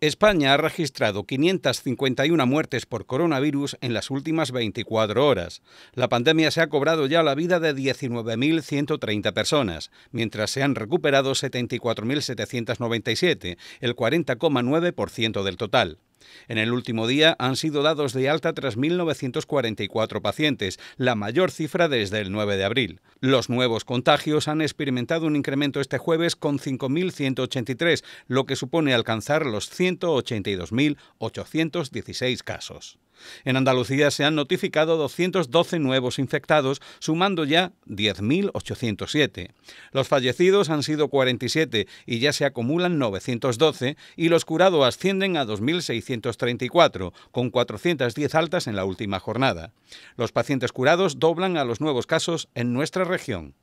España ha registrado 551 muertes por coronavirus en las últimas 24 horas. La pandemia se ha cobrado ya la vida de 19.130 personas, mientras se han recuperado 74.797, el 40,9% del total. En el último día han sido dados de alta 3.944 pacientes, la mayor cifra desde el 9 de abril. Los nuevos contagios han experimentado un incremento este jueves con 5.183, lo que supone alcanzar los 182.816 casos. En Andalucía se han notificado 212 nuevos infectados, sumando ya 10.807. Los fallecidos han sido 47 y ya se acumulan 912 y los curados ascienden a 2.634, con 410 altas en la última jornada. Los pacientes curados doblan a los nuevos casos en nuestra región.